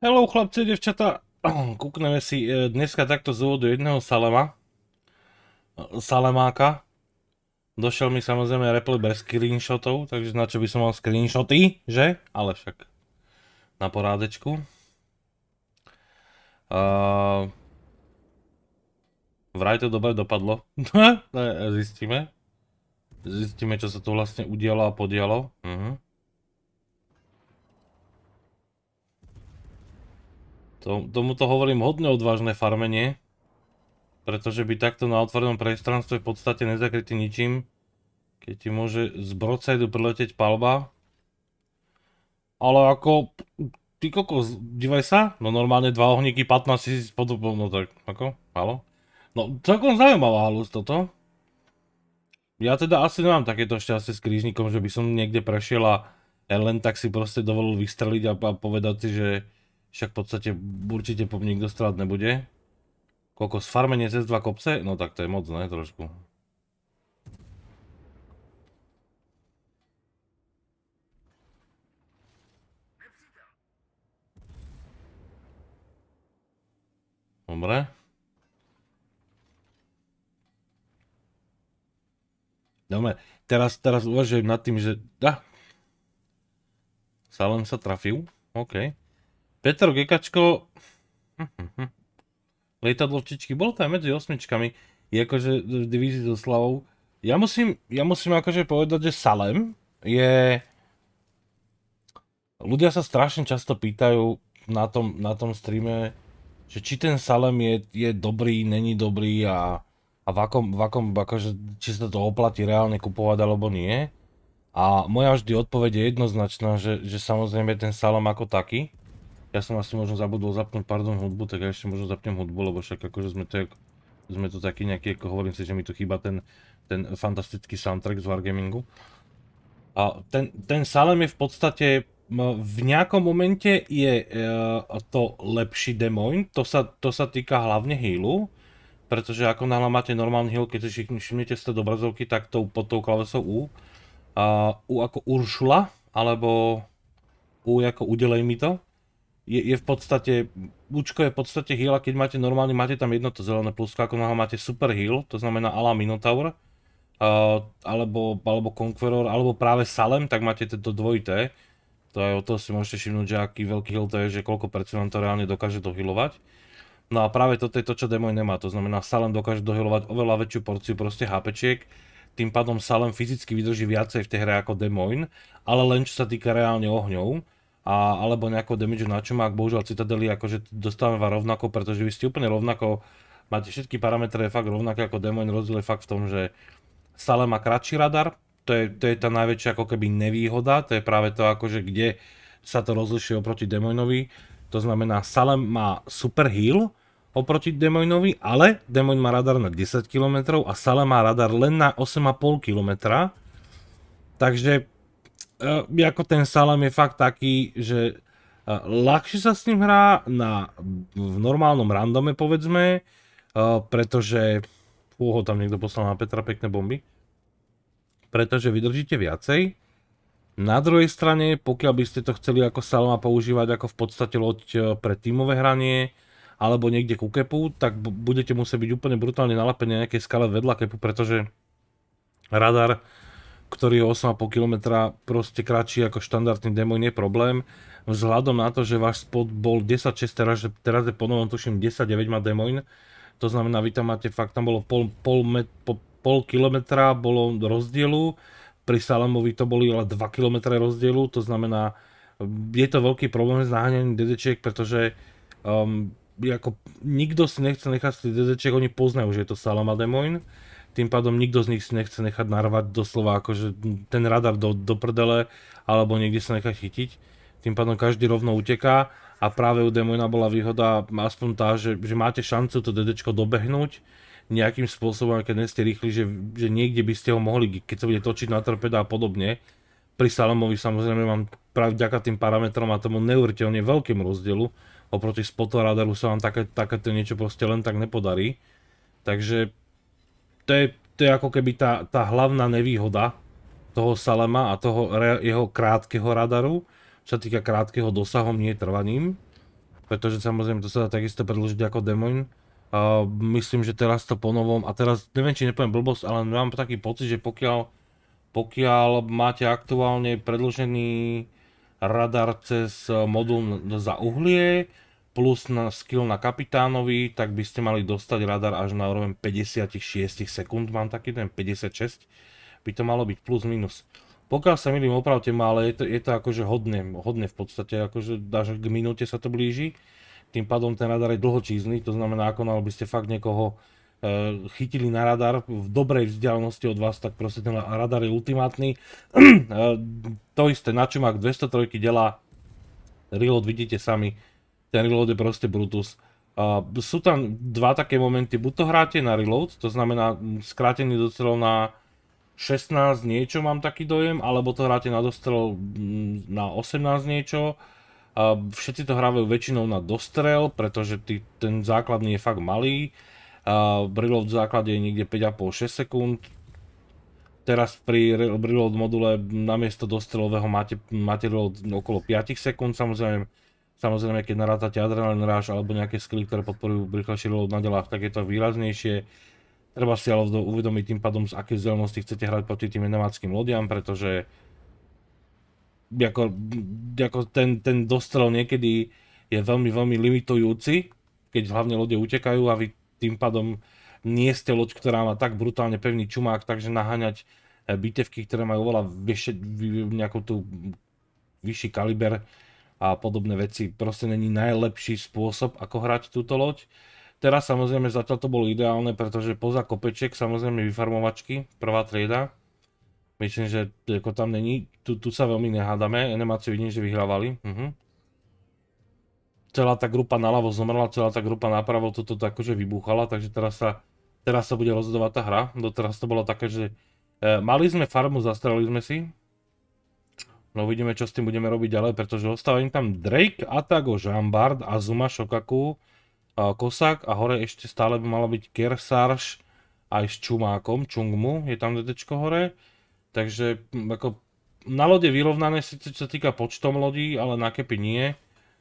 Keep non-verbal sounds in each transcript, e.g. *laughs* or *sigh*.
Hello chlapci, devčata. *clears throat* Kúkneme si e, dneska takto z úvodu jedného salama. Salemáka. Došiel mi samozrejme replay bez screenshotov, takže na čo by som mal screenshoty, že? Ale však na porádečku. Uh, vraj to dobre dopadlo. *laughs* Zistíme. Zistíme, čo sa tu vlastne udialo a podialo. Uh mhm. -huh. tomuto hovorím hodne odvážne farmenie, pretože by takto na otvorenom priestranstve v podstate nezakrytý ničím, keď ti môže z broadsideu prileteť palba. Ale ako, ty kokos, divaj sa, no normálne dva ohníky, 15 tisíc podobov, no tak, ako, halo? No, celkom zaujímavá halus toto. Ja teda asi nemám takéto šťastie s krížnikom, že by som niekde prešiel a len tak si proste dovolil vystreliť a povedať si, že však v podstate určite po mne nikto strávať nebude. Koľko sfarmenie cez dva kopce? No tak to je moc, ne? Trošku. Dobre. Dobre, teraz, teraz uvažujem nad tým, že... Ah. Salem sa trafil, OK. Petr Gekačko... Hm, hm, hm. včičky, bolo to aj medzi osmičkami, je akože v divízii so Slavou. Ja musím, ja musím akože povedať, že Salem je... Ľudia sa strašne často pýtajú na tom, na tom streame, že či ten Salem je, je dobrý, není dobrý a, a v akom, v akom akože, či sa to oplatí reálne kupovať alebo nie. A moja vždy odpoveď je jednoznačná, že, že samozrejme ten Salem ako taký ja som asi možno zabudol zapnúť, pardon, hudbu, tak ja ešte možno zapnem hudbu, lebo však akože sme to, sme to taký nejaký, ako hovorím si, že mi tu chýba ten, ten fantastický soundtrack z Wargamingu. A ten, ten Salem je v podstate, v nejakom momente je e, to lepší Demoin, to sa, to sa týka hlavne healu, pretože ako náhle máte normálny heal, keď si všimnete z do obrazovky, tak to, pod tou klavesou U, a U ako Uršula, alebo U ako udelej mi to, je, je v podstate, účko je v podstate heal a keď máte normálny, máte tam jedno to zelené plusko, ako náhle máte super heal, to znamená ala Minotaur, uh, alebo, alebo Conqueror, alebo práve Salem, tak máte to dvojité. To aj o to si môžete všimnúť, že aký veľký heal to je, že koľko percent to reálne dokáže dohilovať. No a práve toto je to, čo Demoj nemá, to znamená Salem dokáže dohilovať oveľa väčšiu porciu proste HPčiek, tým pádom Salem fyzicky vydrží viacej v tej hre ako Demoin, ale len čo sa týka reálne ohňov, a, alebo nejakou damage na čom, ak bohužiaľ Citadeli akože dostávame vám rovnako, pretože vy ste úplne rovnako, máte všetky parametre fakt rovnaké ako Demon, rozdiel je fakt v tom, že stále má kratší radar, to je, to je tá najväčšia ako keby nevýhoda, to je práve to akože kde sa to rozlišuje oproti Demoinovi, to znamená Salem má super heal oproti Demoinovi, ale Demoin má radar na 10 km a Salem má radar len na 8,5 km, takže Eh, ako ten Salem je fakt taký, že eh, ľahšie sa s ním hrá na, v normálnom randome, povedzme, eh, pretože... Fúho, tam niekto poslal na Petra pekné bomby. Pretože vydržíte viacej. Na druhej strane, pokiaľ by ste to chceli ako Salma používať ako v podstate loď pre tímové hranie, alebo niekde ku kepu, tak budete musieť byť úplne brutálne nalepený na nejakej skale vedľa kepu, pretože radar uh, ktorý je 8,5 km proste kratší ako štandardný demo, nie je problém. Vzhľadom na to, že váš spot bol 10.6, teraz, teraz je ponovom tuším 10.9 má demoin, to znamená, vy tam máte fakt, tam bolo pol, pol, met, po, pol kilometra bolo rozdielu, pri Salamovi to boli len 2 km rozdielu, to znamená, je to veľký problém s naháňaním dedečiek, pretože um, ako nikto si nechce nechať z dedečiek, oni poznajú, že je to Salama Demoin tým pádom nikto z nich si nechce nechať narvať doslova akože ten radar do, do prdele alebo niekde sa nechá chytiť. Tým pádom každý rovno uteká a práve u Demona bola výhoda aspoň tá, že, že máte šancu to dedečko dobehnúť nejakým spôsobom, keď nie ste rýchli, že, že niekde by ste ho mohli, keď sa bude točiť na torpeda a podobne. Pri Salomovi samozrejme mám práve vďaka tým parametrom a tomu neuveriteľne veľkým rozdielu, oproti spotoradaru sa vám také, takéto niečo proste len tak nepodarí. Takže to je, to je ako keby tá, tá hlavná nevýhoda toho Salema a toho re, jeho krátkeho radaru, čo sa týka krátkeho dosahom, nie trvaním. Pretože samozrejme to sa dá takisto predložiť ako Demoin. Uh, myslím, že teraz to ponovom, a teraz neviem, či nepoviem blbosť, ale mám taký pocit, že pokiaľ, pokiaľ máte aktuálne predložený radar cez modul za uhlie, plus na skill na kapitánovi, tak by ste mali dostať radar až na úroveň 56 sekúnd, mám taký ten 56, by to malo byť plus minus. Pokiaľ sa milím, opravte ma, ale je to, je to akože hodne, hodne v podstate, akože až k minúte sa to blíži, tým pádom ten radar je dlhočízny, to znamená, ako by ste fakt niekoho e, chytili na radar v dobrej vzdialenosti od vás, tak proste ten radar je ultimátny. *clears throat* E, to isté, na čumák 203 delá, reload vidíte sami, ten reload je proste Brutus. Uh, sú tam dva také momenty, buď to hráte na reload, to znamená skrátený dostrel na 16 niečo mám taký dojem, alebo to hráte na dostrel na 18 niečo. Uh, všetci to hrávajú väčšinou na dostrel, pretože tý, ten základný je fakt malý. Uh, reload v základe je niekde 5,5-6 sekúnd. Teraz pri reload module namiesto dostrelového máte, máte reload okolo 5 sekúnd, samozrejme Samozrejme, keď narátate adrenalin ráž alebo nejaké skily, ktoré podporujú rýchlejší reload na delách, tak je to výraznejšie. Treba si ale uvedomiť tým pádom, z akej zelenosti chcete hrať proti tým nemáckým lodiam, pretože ako, ako ten, ten dostrel niekedy je veľmi, veľmi limitujúci, keď hlavne lode utekajú a vy tým pádom nie ste loď, ktorá má tak brutálne pevný čumák, takže naháňať eh, bitevky, ktoré majú oveľa vyššie, nejakú tú vyšší kaliber, a podobné veci. Proste není najlepší spôsob, ako hrať túto loď. Teraz samozrejme zatiaľ to bolo ideálne, pretože poza kopeček samozrejme vyfarmovačky, prvá trieda. Myslím, že ako tam není, tu, tu sa veľmi nehádame, animáciu vidím, že vyhrávali. Uh-huh. Celá tá grupa naľavo zomrla, celá tá grupa napravo toto to akože vybuchala, takže teraz sa, teraz sa bude rozhodovať tá hra. Doteraz to bolo také, že e, mali sme farmu, zastrelili sme si, No uvidíme, čo s tým budeme robiť ďalej, pretože ostáva im tam Drake, Atago, Jambard, Azuma, Shokaku, Kosak a hore ešte stále by mala byť Kersarš aj s Čumákom, Čungmu, je tam detečko hore. Takže hm, ako na lode vyrovnané síce čo sa týka počtom lodí, ale na kepy nie.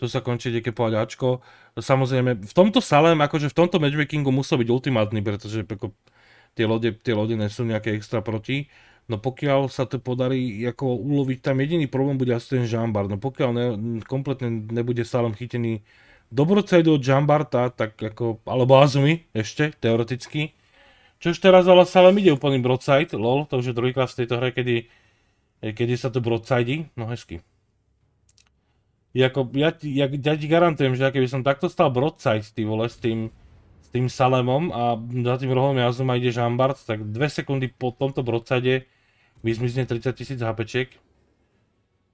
Tu sa končí dekepovať Ačko. Samozrejme, v tomto salem, akože v tomto matchmakingu musel byť ultimátny, pretože ako, tie, lode, tie lode nesú nejaké extra proti. No pokiaľ sa to podarí ako uloviť, tam jediný problém bude asi ten žambar. No pokiaľ ne, kompletne nebude stále chytený Dobrocaj do Jambarta, tak ako, alebo Azumi ešte, teoreticky. Čo teraz ale stále ide úplný Brodside, lol, to už je druhýkrát v tejto hre, kedy, kedy sa to Brodsidí, no hezky. Jako, ja, ja, ja ti garantujem, že keby som takto stal Brodside, ty vole, s tým, s tým Salemom a za tým rohom jazdom ide žambart, tak dve sekundy po tomto Brodside Vyzmizne 30 tisíc hapečiek.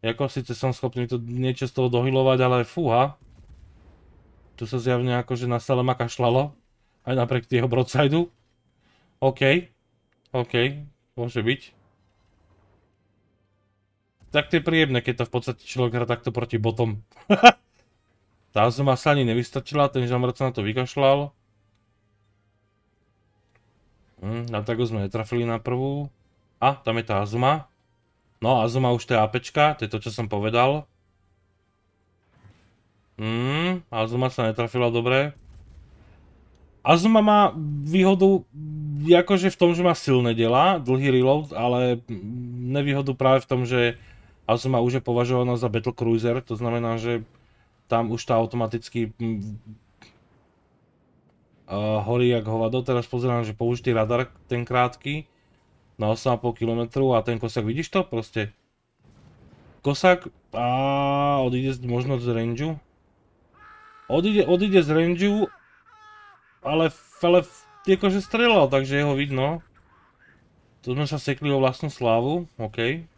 Jako síce som schopný to niečo z toho dohylovať, ale fúha. Tu sa zjavne akože na stále ma kašlalo. Aj napriek tieho broadside-u. OK. OK. Môže byť. Tak to je príjemné, keď to v podstate človek hrá takto proti botom. *laughs* Tá zoma sa ani nevystačila, ten sa na to vykašľal. Hm, na tago sme netrafili na prvú. A, tam je tá Azuma. No, Azuma už to je APčka, to je to, čo som povedal. Hmm, Azuma sa netrafila dobre. Azuma má výhodu akože v tom, že má silné dela, dlhý reload, ale nevýhodu práve v tom, že Azuma už je považovaná za Battle Cruiser, to znamená, že tam už tá automaticky uh, horí jak hovado. Teraz pozerám, že použitý radar ten krátky na 8,5 km a ten kosák vidíš to proste? Kosák a odíde možno z rangeu. Odíde, odíde z rangeu, ale, ale akože strelal, takže jeho vidno. Tu sme sa sekli o vlastnú slávu, OK.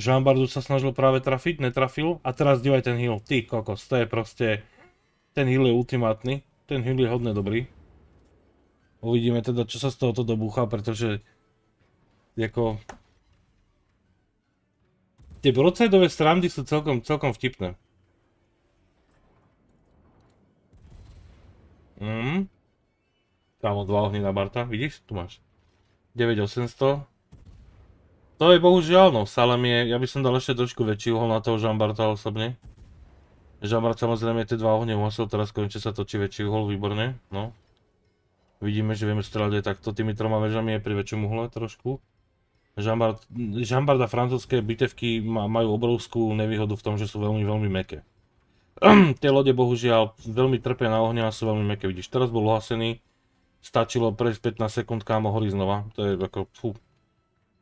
Jean Bardu sa snažil práve trafiť, netrafil. A teraz divaj ten heal, ty kokos, to je proste... Ten heal je ultimátny, ten heal je hodne dobrý. Uvidíme teda, čo sa z tohoto dobúcha, pretože Jako... Tie brocajdové strandy sú celkom, celkom vtipné. Mm. Kámo, dva ohny na Barta, vidíš? Tu máš. 9800. To je bohužiaľ, no, Salem je, ja by som dal ešte trošku väčší uhol na toho Žambarta osobne. Žambart samozrejme tie dva ohne musel, teraz konečne sa točí väčší uhol, výborne, no. Vidíme, že vieme strieľať aj takto, tými troma vežami je pri väčšom uhle trošku. Žambard, žambard a francúzske bitevky majú obrovskú nevýhodu v tom, že sú veľmi, veľmi meké. *clears throat* Tie lode bohužiaľ veľmi trpia na ohňa a sú veľmi meké. Vidíš, teraz bol uhasený, stačilo prejsť 15 sekúnd, kámo, horí znova. To je ako, fú.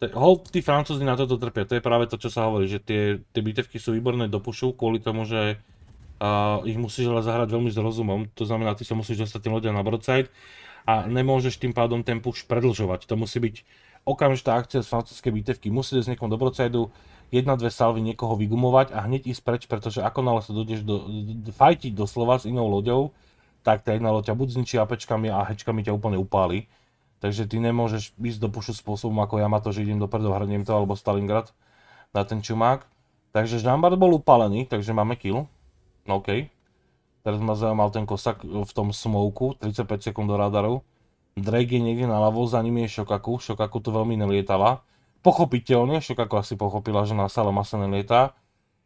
Hold, tí francúzi na toto trpia, to je práve to, čo sa hovorí, že tie, tie bitevky sú výborné do pušu kvôli tomu, že uh, ich musíš ale zahrať veľmi s rozumom. To znamená, ty sa musíš dostať tým lode na broadside a nemôžeš tým pádom ten puš predlžovať. To musí byť Okamžitá akcia z francúzskej bitevky. Musíte s niekom do brocajdu jedna, dve salvy niekoho vygumovať a hneď ísť preč, pretože ako nále sa dojdeš do, fajtiť doslova s inou loďou, tak tá jedna loď ťa buď zničí apečkami a hečkami ťa úplne upáli. Takže ty nemôžeš ísť do pušu spôsobom ako ja má to, že idem do prdov, hrniem to, alebo Stalingrad na ten čumák. Takže Žambard bol upálený, takže máme kill. No okej. Okay. Teraz ma zaujímal ten kosak v tom smoku, 35 sekúnd do radarov. Drake je niekde na lavo, za nimi je Šokaku. Shokaku tu veľmi nelietala. Pochopiteľne, Shokaku asi pochopila, že na Salema sa nelietá.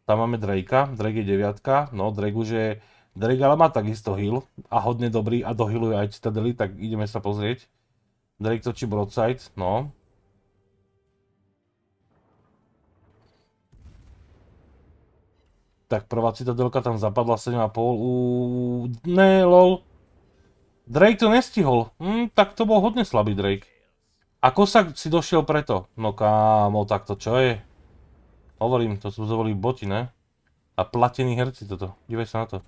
Tam máme Drakea, Drake je deviatka. No, Drake už je... Drake ale má takisto heal a hodne dobrý a dohiluje aj Citadely, tak ideme sa pozrieť. Drake točí broadside, no. Tak prvá citadelka tam zapadla 7,5, uuuu, ne, lol, Drake to nestihol. Hm, tak to bol hodne slabý Drake. A Kosak si došiel preto. No kámo, tak to čo je? Hovorím, to sú zvolí boti, ne? A platení herci toto. Dívej sa na to.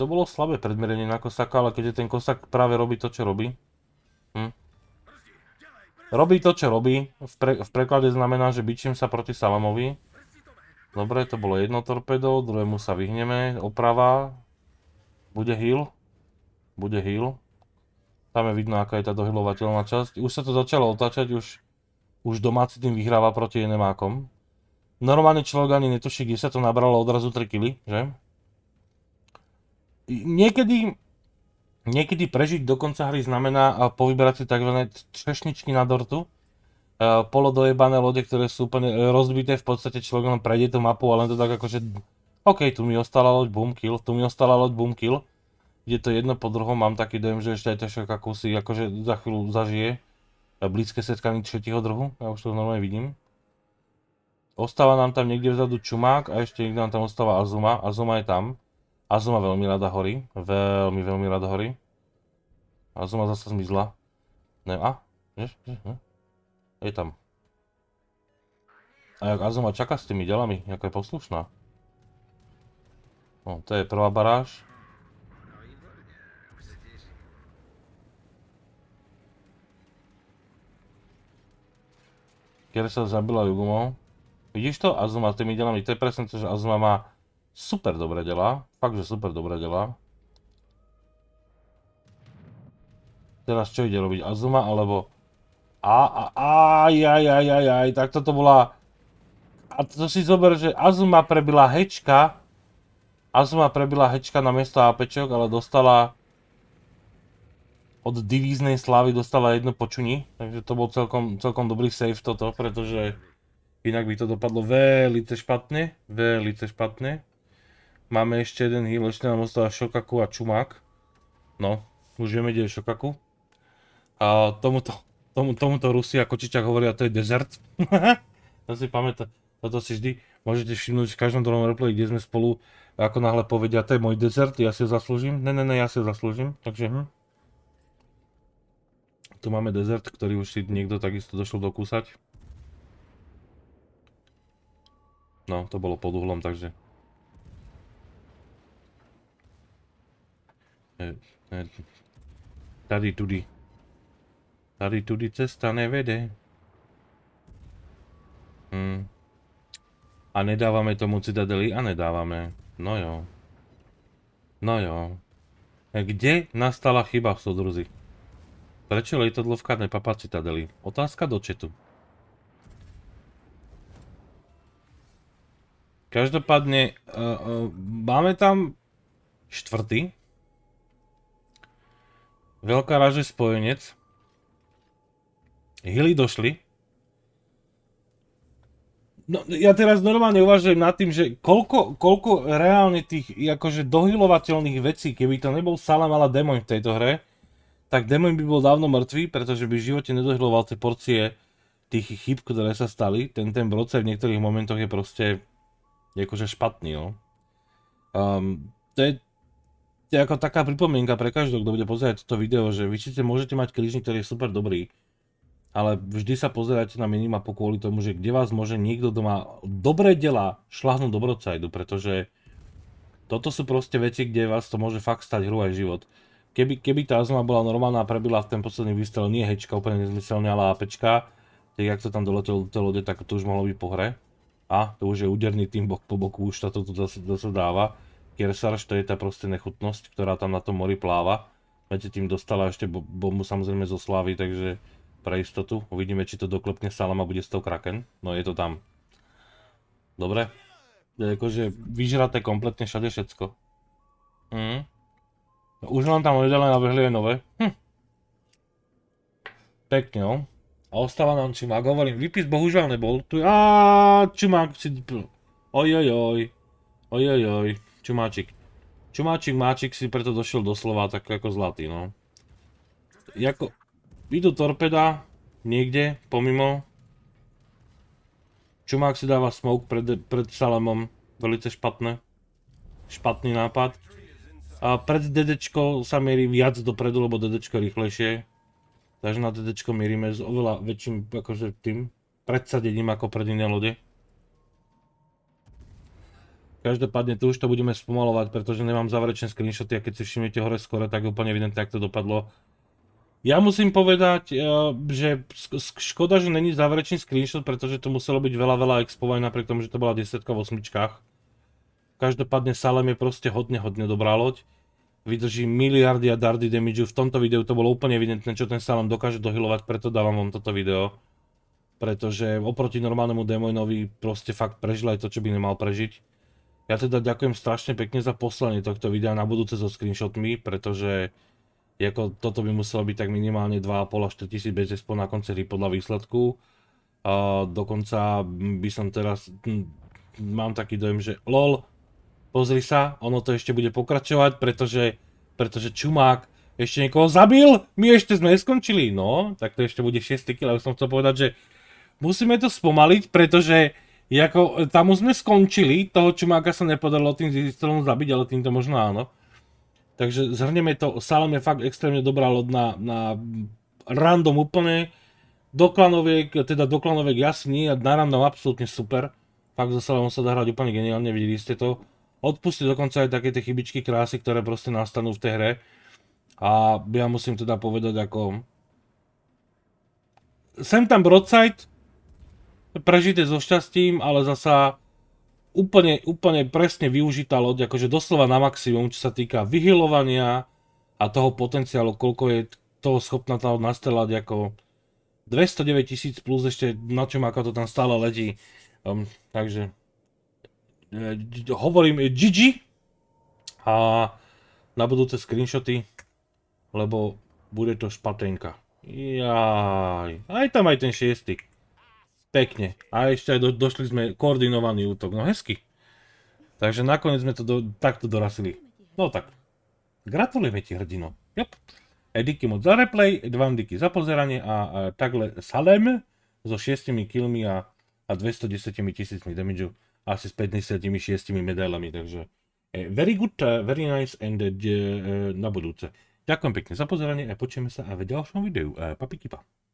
To bolo slabé predmerenie na Kosaka, ale je ten Kosak práve robí to, čo robí. Hm? Robí to, čo robí. V, pre, v preklade znamená, že byčím sa proti Salamovi. Dobre, to bolo jedno torpedo, druhému sa vyhneme. Oprava, bude heal. Bude heal. Tam je vidno, aká je tá dohylovateľná časť. Už sa to začalo otáčať, už, už domáci tým vyhráva proti enemákom. Normálne človek ani netuší, kde sa to nabralo odrazu 3 kg, že? Niekedy, niekedy prežiť do konca hry znamená povyberať si tzv. češničky na dortu, e, polodojebané lode, ktoré sú úplne e, rozbité, v podstate človek len prejde tú mapu a len to tak akože OK, tu mi ostala loď boom kill, tu mi ostala loď boom kill. Je to jedno po druhom, mám taký dojem, že ešte aj Tešoka kusy akože za chvíľu zažije. Blízke setkanie tretieho druhu, ja už to normálne vidím. Ostáva nám tam niekde vzadu Čumák a ešte niekde nám tam ostáva Azuma. Azuma je tam. Azuma veľmi rada horí. Veľmi, veľmi rada horí. Azuma zase zmizla. Ne, a? Vieš? Je tam. A jak Azuma čaká s tými ďalami, ako je poslušná. O, to je prvá baráž. Kier sa zabila Jugumou. Vidíš to? Azuma tými delami. To je presne to, že Azuma má super dobré dela. Fakt, že super dobré dela. Teraz čo ide robiť? Azuma alebo... A, a, aj, aj, aj, aj, aj, tak toto bola... A to si zober, že Azuma prebila hečka Asuma prebila hečka na miesto APčok, ale dostala od divíznej slavy dostala jedno počuní, takže to bol celkom, celkom dobrý save toto, pretože inak by to dopadlo veľmi špatne, veľce špatne. Máme ešte jeden heal, ešte nám ostáva Šokaku a Čumák. No, už vieme, kde je Šokaku. A tomuto, tomu, tomuto Rusi a Kočičák hovoria, to je desert. *laughs* to si pamätá, toto si vždy môžete všimnúť v každom druhom replay, kde sme spolu ako náhle povedia, to je môj dezert, ja si ho zaslúžim. Ne, ne, ne, ja si ho zaslúžim, takže hm. Tu máme dezert, ktorý už si niekto takisto došiel dokúsať. No, to bolo pod uhlom, takže... E, e, tady tudy. Tady tudy cesta nevede. Hm. A nedávame tomu citadeli a nedávame. No jo. No jo. E, kde nastala chyba v súdruzi? Prečo lietadlo v kárnej papači tadeli? Otázka do četu. Každopádne, uh, uh, máme tam štvrtý. Veľká raže spojenec. Hily došli. No, ja teraz normálne uvažujem nad tým, že koľko, koľko reálne tých akože dohylovateľných vecí, keby to nebol ale Demon v tejto hre, tak Demon by bol dávno mŕtvý, pretože by v živote nedohyloval tie porcie tých chyb, ktoré sa stali. Ten, ten brocer v niektorých momentoch je proste akože špatný, no. Um, to je, to je ako taká pripomienka pre každého, kto bude pozerať toto video, že vy môžete mať križník, ktorý je super dobrý, ale vždy sa pozerajte na minimapu kvôli tomu, že kde vás môže niekto doma dobré dela šlahnúť do broadsideu, pretože toto sú proste veci, kde vás to môže fakt stať hru aj život. Keby, keby tá zma bola normálna a prebila v ten posledný výstrel nie hečka úplne nezmyselne, ale APčka, tak jak to tam doletelo do tej lode, tak to už mohlo byť po hre. A to už je úderný tým bok po boku, už to tu zase, zase dáva. Kersarš, to je tá proste nechutnosť, ktorá tam na tom mori pláva. Viete, tým dostala ešte bombu samozrejme zo Slavy, takže pre istotu. Uvidíme, či to doklepne Salama bude s tou Kraken. No je to tam. Dobre. Je akože vyžraté kompletne všade všetko. Mhm. No, už nám tam nedele nabehli aj nové. Hm. Pekne, no. A ostáva nám Čimák, hovorím, výpis bohužiaľ nebol. Tu je, aaa, Čimák si... Ojojoj. Ojojoj. Čumáčik. Čumáčik Máčik si preto došiel doslova tak ako zlatý, no. Jako, Idú torpeda niekde, pomimo. Čumák si dáva smoke pred, pred Velice špatné. Špatný nápad. A pred dedečko sa mierí viac dopredu, lebo dedečko rýchlejšie. Takže na dedečko mierime s oveľa väčším akože tým predsadením ako pred iné lode. Každopádne tu už to budeme spomalovať, pretože nemám záverečné screenshoty a keď si všimnete hore skore, tak úplne evidentné, ak to dopadlo. Ja musím povedať, eh, že škoda, že není záverečný screenshot, pretože to muselo byť veľa, veľa expovaj, napriek tomu, že to bola 10 v osmičkách. Každopádne Salem je proste hodne, hodne dobrá loď. Vydrží miliardy a dardy damage. V tomto videu to bolo úplne evidentné, čo ten Salem dokáže dohylovať, preto dávam vám toto video. Pretože oproti normálnemu demoinovi proste fakt prežil aj to, čo by nemal prežiť. Ja teda ďakujem strašne pekne za poslanie tohto videa na budúce so screenshotmi, pretože Jako toto by muselo byť tak minimálne 2,5 až 4 tisíc BZSPO na konci hry podľa výsledku. dokonca by som teraz, hm, mám taký dojem, že lol, pozri sa, ono to ešte bude pokračovať, pretože, pretože čumák ešte niekoho zabil, my ešte sme neskončili, no, tak to ešte bude 6 kill, ale som chcel povedať, že musíme to spomaliť, pretože ako, tam už sme skončili, toho čumáka sa nepodarilo tým zistelom zabiť, ale týmto možno áno. Takže zhrnieme to, Salem je fakt extrémne dobrá loď na, na random úplne. Do klanoviek, teda do klanoviek jasný a na random absolútne super. Fakt za Salemom sa dá hrať úplne geniálne, videli ste to. Odpustí dokonca aj také tie chybičky krásy, ktoré proste nastanú v tej hre. A ja musím teda povedať ako... Sem tam broadside, prežite so šťastím, ale zasa úplne, úplne presne využitá loď, akože doslova na maximum, čo sa týka vyhilovania a toho potenciálu, koľko je toho schopná tá nastrelať ako 209 tisíc plus ešte na čom ako to tam stále letí. Um, takže e, hovorím e, GG a na budúce screenshoty, lebo bude to špatenka. Jaj, aj tam aj ten šiesty. Pekne. A ešte aj do, došli sme koordinovaný útok. No hezky. Takže nakoniec sme to do, takto dorasili. No tak. Gratulujeme ti, hrdino. Yep. díky moc za replay, díky za pozeranie a, a takhle Salem so 6 kilmi a, a 210 tisícmi damage asi s 56 medailami, takže eh, very good, eh, very nice and eh, na budúce. Ďakujem pekne za pozeranie a počujeme sa aj v ďalšom videu. kipa.